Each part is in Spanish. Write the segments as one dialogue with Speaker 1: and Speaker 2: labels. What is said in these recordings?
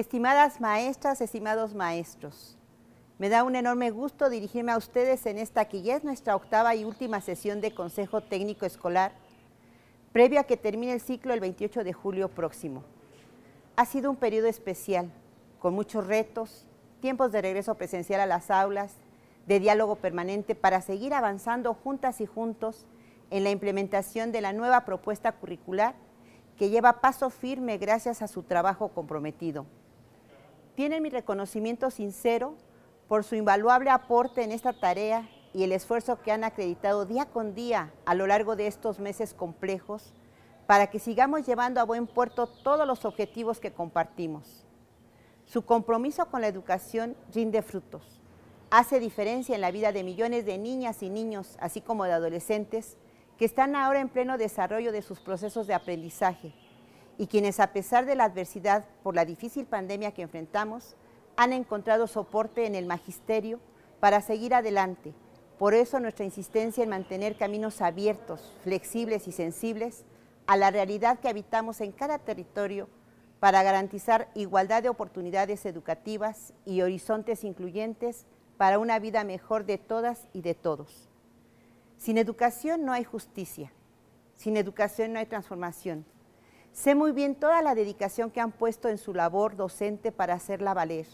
Speaker 1: Estimadas maestras, estimados maestros, me da un enorme gusto dirigirme a ustedes en esta que ya es nuestra octava y última sesión de Consejo Técnico Escolar, previo a que termine el ciclo el 28 de julio próximo. Ha sido un periodo especial, con muchos retos, tiempos de regreso presencial a las aulas, de diálogo permanente para seguir avanzando juntas y juntos en la implementación de la nueva propuesta curricular que lleva paso firme gracias a su trabajo comprometido. Tienen mi reconocimiento sincero por su invaluable aporte en esta tarea y el esfuerzo que han acreditado día con día a lo largo de estos meses complejos para que sigamos llevando a buen puerto todos los objetivos que compartimos. Su compromiso con la educación rinde frutos, hace diferencia en la vida de millones de niñas y niños, así como de adolescentes, que están ahora en pleno desarrollo de sus procesos de aprendizaje y quienes a pesar de la adversidad por la difícil pandemia que enfrentamos, han encontrado soporte en el magisterio para seguir adelante. Por eso nuestra insistencia en mantener caminos abiertos, flexibles y sensibles a la realidad que habitamos en cada territorio para garantizar igualdad de oportunidades educativas y horizontes incluyentes para una vida mejor de todas y de todos. Sin educación no hay justicia, sin educación no hay transformación, Sé muy bien toda la dedicación que han puesto en su labor docente para hacerla valer.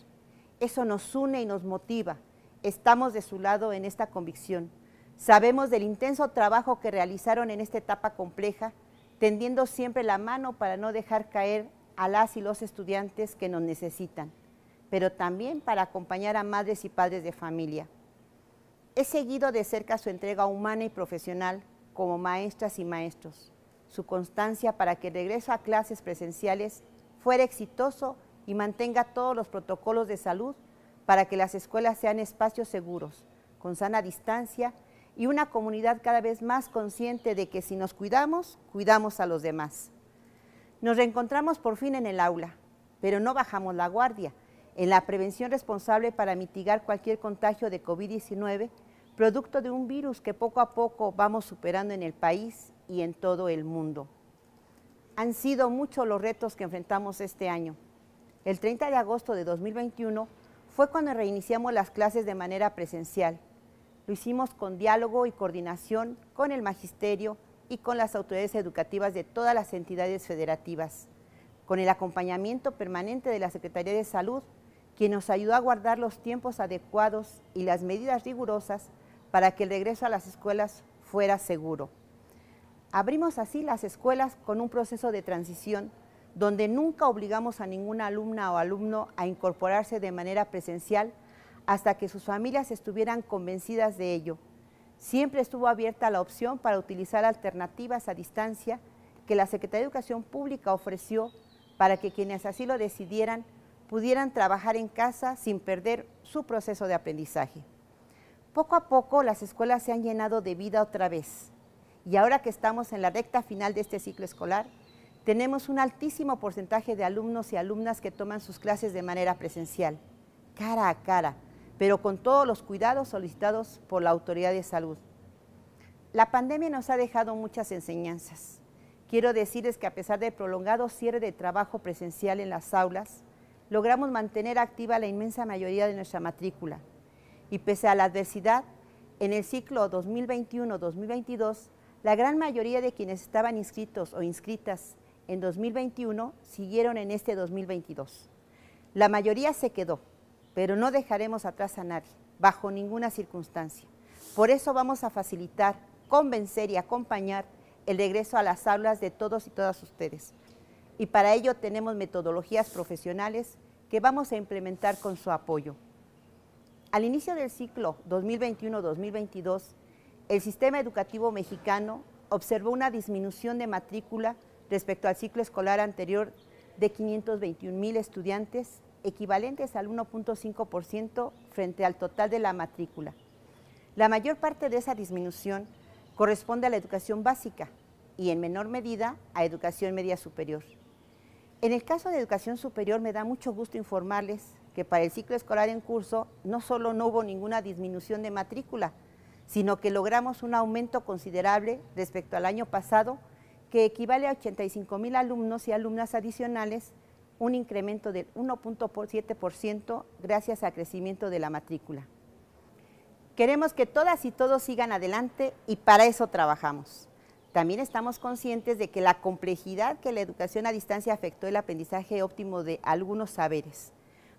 Speaker 1: Eso nos une y nos motiva. Estamos de su lado en esta convicción. Sabemos del intenso trabajo que realizaron en esta etapa compleja, tendiendo siempre la mano para no dejar caer a las y los estudiantes que nos necesitan, pero también para acompañar a madres y padres de familia. He seguido de cerca su entrega humana y profesional como maestras y maestros su constancia para que el regreso a clases presenciales fuera exitoso y mantenga todos los protocolos de salud para que las escuelas sean espacios seguros, con sana distancia y una comunidad cada vez más consciente de que si nos cuidamos, cuidamos a los demás. Nos reencontramos por fin en el aula, pero no bajamos la guardia en la prevención responsable para mitigar cualquier contagio de COVID-19, producto de un virus que poco a poco vamos superando en el país y en todo el mundo. Han sido muchos los retos que enfrentamos este año. El 30 de agosto de 2021 fue cuando reiniciamos las clases de manera presencial. Lo hicimos con diálogo y coordinación con el magisterio y con las autoridades educativas de todas las entidades federativas, con el acompañamiento permanente de la Secretaría de Salud, quien nos ayudó a guardar los tiempos adecuados y las medidas rigurosas para que el regreso a las escuelas fuera seguro. Abrimos así las escuelas con un proceso de transición donde nunca obligamos a ninguna alumna o alumno a incorporarse de manera presencial hasta que sus familias estuvieran convencidas de ello. Siempre estuvo abierta la opción para utilizar alternativas a distancia que la Secretaría de Educación Pública ofreció para que quienes así lo decidieran pudieran trabajar en casa sin perder su proceso de aprendizaje. Poco a poco las escuelas se han llenado de vida otra vez y ahora que estamos en la recta final de este ciclo escolar, tenemos un altísimo porcentaje de alumnos y alumnas que toman sus clases de manera presencial, cara a cara, pero con todos los cuidados solicitados por la Autoridad de Salud. La pandemia nos ha dejado muchas enseñanzas. Quiero decirles que a pesar del prolongado cierre de trabajo presencial en las aulas, logramos mantener activa la inmensa mayoría de nuestra matrícula. Y pese a la adversidad, en el ciclo 2021-2022 la gran mayoría de quienes estaban inscritos o inscritas en 2021 siguieron en este 2022. La mayoría se quedó, pero no dejaremos atrás a nadie, bajo ninguna circunstancia. Por eso vamos a facilitar, convencer y acompañar el regreso a las aulas de todos y todas ustedes. Y para ello tenemos metodologías profesionales que vamos a implementar con su apoyo. Al inicio del ciclo 2021-2022, el sistema educativo mexicano observó una disminución de matrícula respecto al ciclo escolar anterior de 521 mil estudiantes, equivalentes al 1.5% frente al total de la matrícula. La mayor parte de esa disminución corresponde a la educación básica y en menor medida a educación media superior. En el caso de educación superior me da mucho gusto informarles que para el ciclo escolar en curso no solo no hubo ninguna disminución de matrícula, sino que logramos un aumento considerable respecto al año pasado, que equivale a 85 mil alumnos y alumnas adicionales, un incremento del 1.7% gracias al crecimiento de la matrícula. Queremos que todas y todos sigan adelante y para eso trabajamos. También estamos conscientes de que la complejidad que la educación a distancia afectó el aprendizaje óptimo de algunos saberes.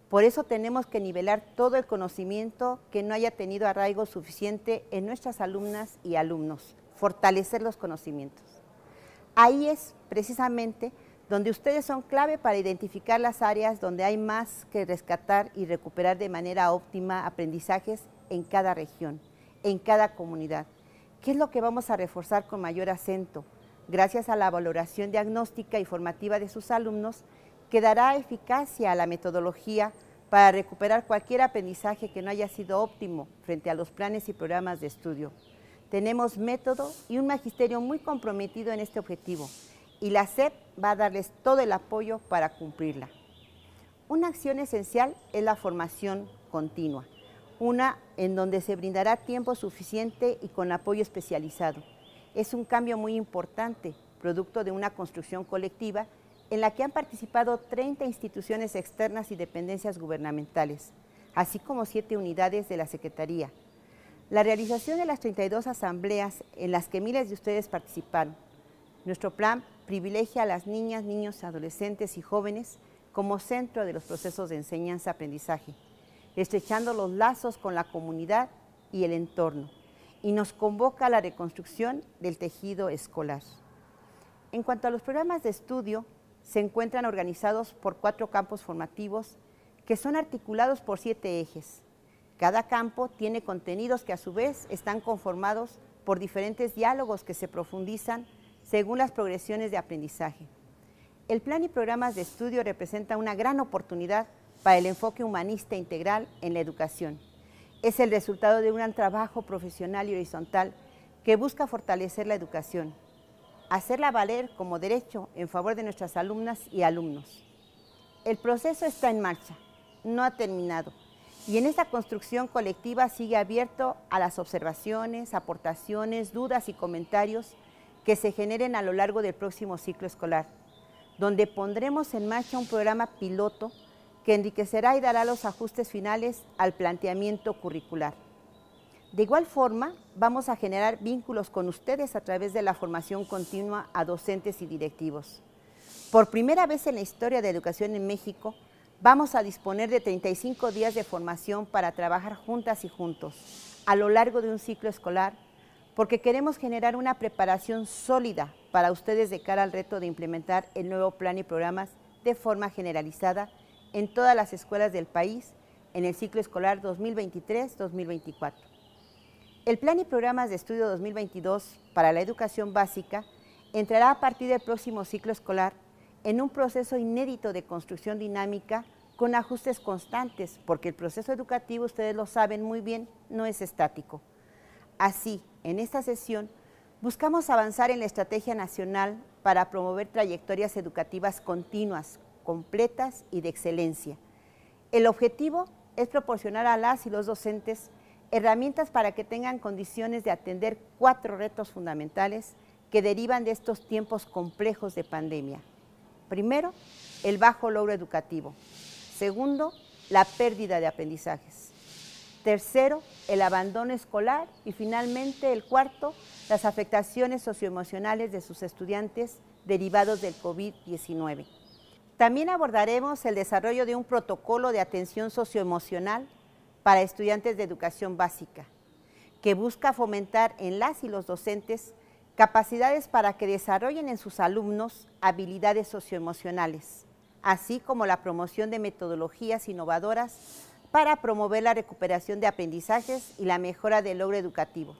Speaker 1: Por eso tenemos que nivelar todo el conocimiento que no haya tenido arraigo suficiente en nuestras alumnas y alumnos, fortalecer los conocimientos. Ahí es precisamente donde ustedes son clave para identificar las áreas donde hay más que rescatar y recuperar de manera óptima aprendizajes en cada región, en cada comunidad. ¿Qué es lo que vamos a reforzar con mayor acento? Gracias a la valoración diagnóstica y formativa de sus alumnos, que dará eficacia a la metodología para recuperar cualquier aprendizaje que no haya sido óptimo frente a los planes y programas de estudio. Tenemos método y un magisterio muy comprometido en este objetivo y la SEP va a darles todo el apoyo para cumplirla. Una acción esencial es la formación continua, una en donde se brindará tiempo suficiente y con apoyo especializado. Es un cambio muy importante, producto de una construcción colectiva en la que han participado 30 instituciones externas y dependencias gubernamentales, así como siete unidades de la Secretaría. La realización de las 32 asambleas en las que miles de ustedes participaron. Nuestro plan privilegia a las niñas, niños, adolescentes y jóvenes como centro de los procesos de enseñanza-aprendizaje, estrechando los lazos con la comunidad y el entorno, y nos convoca a la reconstrucción del tejido escolar. En cuanto a los programas de estudio, se encuentran organizados por cuatro campos formativos que son articulados por siete ejes. Cada campo tiene contenidos que a su vez están conformados por diferentes diálogos que se profundizan según las progresiones de aprendizaje. El plan y programas de estudio representa una gran oportunidad para el enfoque humanista integral en la educación. Es el resultado de un gran trabajo profesional y horizontal que busca fortalecer la educación, hacerla valer como derecho en favor de nuestras alumnas y alumnos. El proceso está en marcha, no ha terminado, y en esta construcción colectiva sigue abierto a las observaciones, aportaciones, dudas y comentarios que se generen a lo largo del próximo ciclo escolar, donde pondremos en marcha un programa piloto que enriquecerá y dará los ajustes finales al planteamiento curricular. De igual forma, vamos a generar vínculos con ustedes a través de la formación continua a docentes y directivos. Por primera vez en la historia de educación en México, vamos a disponer de 35 días de formación para trabajar juntas y juntos a lo largo de un ciclo escolar, porque queremos generar una preparación sólida para ustedes de cara al reto de implementar el nuevo plan y programas de forma generalizada en todas las escuelas del país en el ciclo escolar 2023-2024. El Plan y Programas de Estudio 2022 para la Educación Básica entrará a partir del próximo ciclo escolar en un proceso inédito de construcción dinámica con ajustes constantes, porque el proceso educativo, ustedes lo saben muy bien, no es estático. Así, en esta sesión, buscamos avanzar en la estrategia nacional para promover trayectorias educativas continuas, completas y de excelencia. El objetivo es proporcionar a las y los docentes herramientas para que tengan condiciones de atender cuatro retos fundamentales que derivan de estos tiempos complejos de pandemia. Primero, el bajo logro educativo. Segundo, la pérdida de aprendizajes. Tercero, el abandono escolar. Y finalmente, el cuarto, las afectaciones socioemocionales de sus estudiantes derivados del COVID-19. También abordaremos el desarrollo de un protocolo de atención socioemocional para estudiantes de educación básica, que busca fomentar en las y los docentes capacidades para que desarrollen en sus alumnos habilidades socioemocionales, así como la promoción de metodologías innovadoras para promover la recuperación de aprendizajes y la mejora del logro educativo.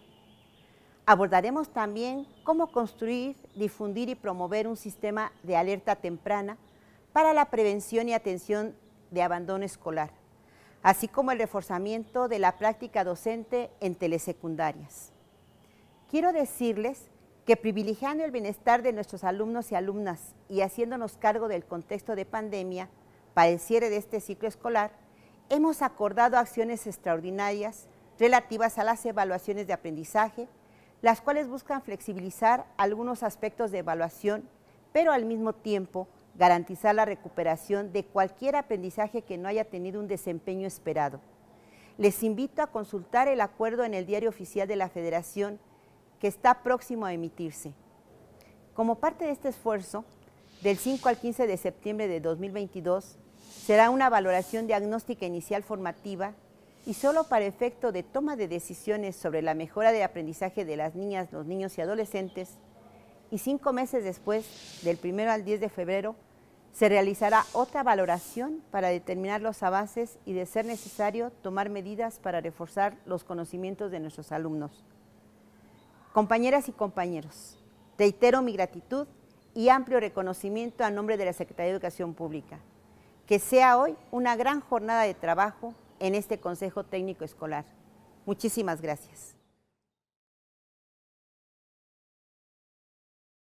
Speaker 1: Abordaremos también cómo construir, difundir y promover un sistema de alerta temprana para la prevención y atención de abandono escolar así como el reforzamiento de la práctica docente en telesecundarias. Quiero decirles que privilegiando el bienestar de nuestros alumnos y alumnas y haciéndonos cargo del contexto de pandemia para el cierre de este ciclo escolar, hemos acordado acciones extraordinarias relativas a las evaluaciones de aprendizaje, las cuales buscan flexibilizar algunos aspectos de evaluación, pero al mismo tiempo garantizar la recuperación de cualquier aprendizaje que no haya tenido un desempeño esperado. Les invito a consultar el acuerdo en el Diario Oficial de la Federación que está próximo a emitirse. Como parte de este esfuerzo, del 5 al 15 de septiembre de 2022 será una valoración diagnóstica inicial formativa y solo para efecto de toma de decisiones sobre la mejora del aprendizaje de las niñas, los niños y adolescentes, y cinco meses después, del 1 al 10 de febrero, se realizará otra valoración para determinar los avances y, de ser necesario, tomar medidas para reforzar los conocimientos de nuestros alumnos. Compañeras y compañeros, itero mi gratitud y amplio reconocimiento a nombre de la Secretaría de Educación Pública. Que sea hoy una gran jornada de trabajo en este Consejo Técnico Escolar. Muchísimas gracias.